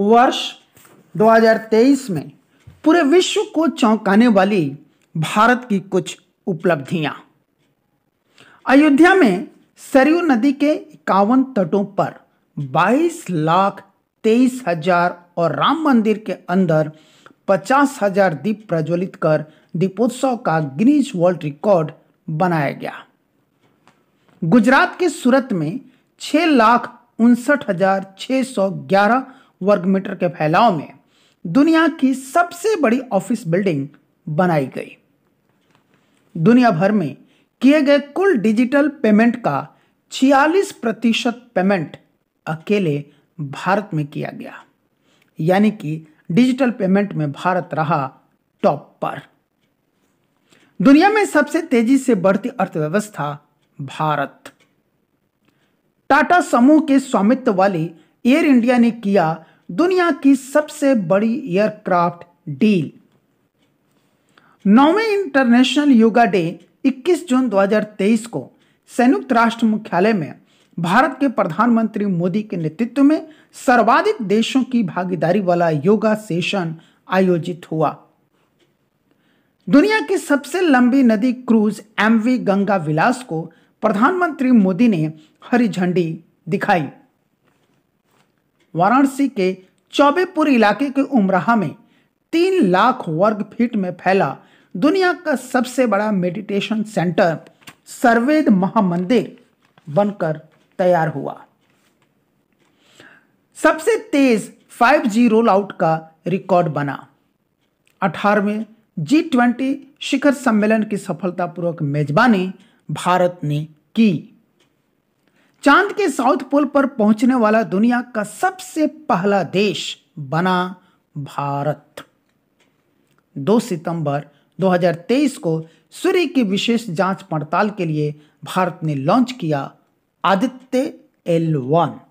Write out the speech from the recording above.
वर्ष 2023 में पूरे विश्व को चौंकाने वाली भारत की कुछ उपलब्धियां अयोध्या में सरयू नदी के इक्यावन तटों पर 22 लाख तेईस हजार और राम मंदिर के अंदर पचास हजार दीप प्रज्वलित कर दीपोत्सव का गिनीज वर्ल्ड रिकॉर्ड बनाया गया गुजरात के सूरत में छह लाख उनसठ हजार छह सौ ग्यारह वर्ग मीटर के फैलाव में दुनिया की सबसे बड़ी ऑफिस बिल्डिंग बनाई गई दुनिया भर में किए गए कुल डिजिटल पेमेंट का 46 प्रतिशत पेमेंट अकेले भारत में किया गया यानी कि डिजिटल पेमेंट में भारत रहा टॉप पर दुनिया में सबसे तेजी से बढ़ती अर्थव्यवस्था भारत टाटा समूह के स्वामित्व वाली एयर इंडिया ने किया दुनिया की सबसे बड़ी एयरक्राफ्ट डील नौवें इंटरनेशनल योगा डे 21 जून 2023 को संयुक्त राष्ट्र मुख्यालय में भारत के प्रधानमंत्री मोदी के नेतृत्व में सर्वाधिक देशों की भागीदारी वाला योगा सेशन आयोजित हुआ दुनिया की सबसे लंबी नदी क्रूज एमवी गंगा विलास को प्रधानमंत्री मोदी ने हरी झंडी दिखाई वाराणसी के चौबेपुर इलाके के उमराहा में तीन लाख वर्ग फीट में फैला दुनिया का सबसे बड़ा मेडिटेशन सेंटर सर्वेद महामंदिर बनकर तैयार हुआ सबसे तेज 5G रोल आउट का रिकॉर्ड बना 18वें जी ट्वेंटी शिखर सम्मेलन की सफलतापूर्वक मेजबानी भारत ने की चांद के साउथ पोल पर पहुंचने वाला दुनिया का सबसे पहला देश बना भारत 2 सितंबर 2023 को सूर्य की विशेष जांच पड़ताल के लिए भारत ने लॉन्च किया आदित्य एल वन